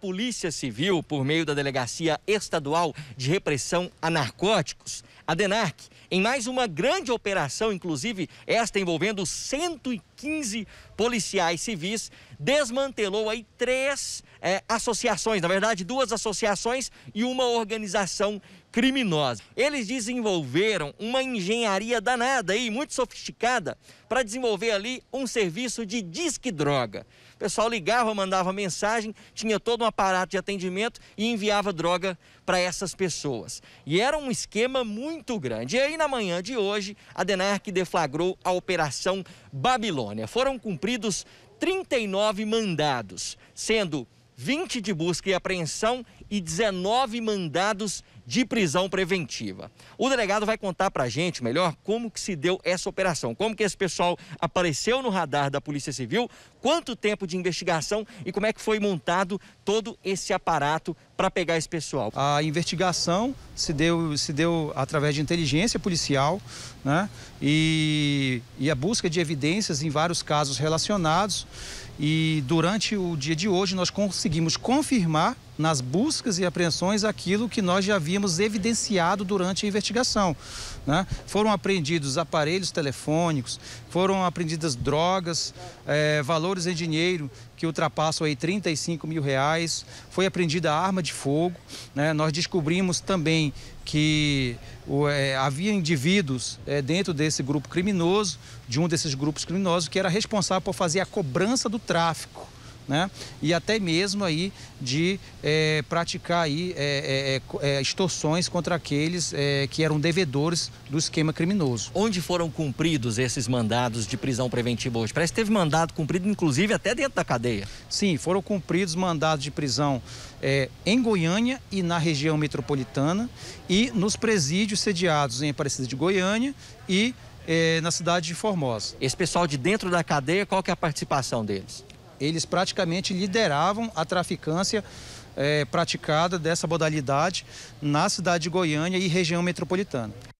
Polícia Civil, por meio da Delegacia Estadual de Repressão a Narcóticos, a DENARC, em mais uma grande operação, inclusive esta envolvendo 115 policiais civis, desmantelou aí três é, associações, na verdade duas associações e uma organização criminosa. Eles desenvolveram uma engenharia danada e muito sofisticada para desenvolver ali um serviço de disque droga. O pessoal ligava, mandava mensagem, tinha todo um aparato de atendimento e enviava droga para essas pessoas. E era um esquema muito grande. E aí, na manhã de hoje, a DENARC deflagrou a Operação Babilônia. Foram cumpridos 39 mandados, sendo 20 de busca e apreensão e 19 mandados de prisão preventiva. O delegado vai contar para a gente melhor como que se deu essa operação, como que esse pessoal apareceu no radar da Polícia Civil, quanto tempo de investigação e como é que foi montado todo esse aparato para pegar esse pessoal. A investigação se deu, se deu através de inteligência policial né? e, e a busca de evidências em vários casos relacionados e durante o dia de hoje nós conseguimos confirmar nas buscas e apreensões aquilo que nós já havíamos evidenciado durante a investigação. Né? Foram apreendidos aparelhos telefônicos, foram apreendidas drogas, é, valores em dinheiro que ultrapassam aí 35 mil reais, foi apreendida arma de fogo. Né? Nós descobrimos também que é, havia indivíduos é, dentro desse grupo criminoso, de um desses grupos criminosos, que era responsável por fazer a cobrança do tráfico né? E até mesmo aí de é, praticar aí é, é, extorsões contra aqueles que eram devedores do esquema criminoso. Onde foram cumpridos esses mandados de prisão preventiva hoje? Parece que teve mandado cumprido, inclusive, até dentro da cadeia. Sim, foram cumpridos mandados de prisão em Goiânia e na região metropolitana e nos presídios sediados em Aparecida de Goiânia e na cidade de Formosa. Esse pessoal de dentro da cadeia, qual que é a participação deles? eles praticamente lideravam a traficância é, praticada dessa modalidade na cidade de Goiânia e região metropolitana.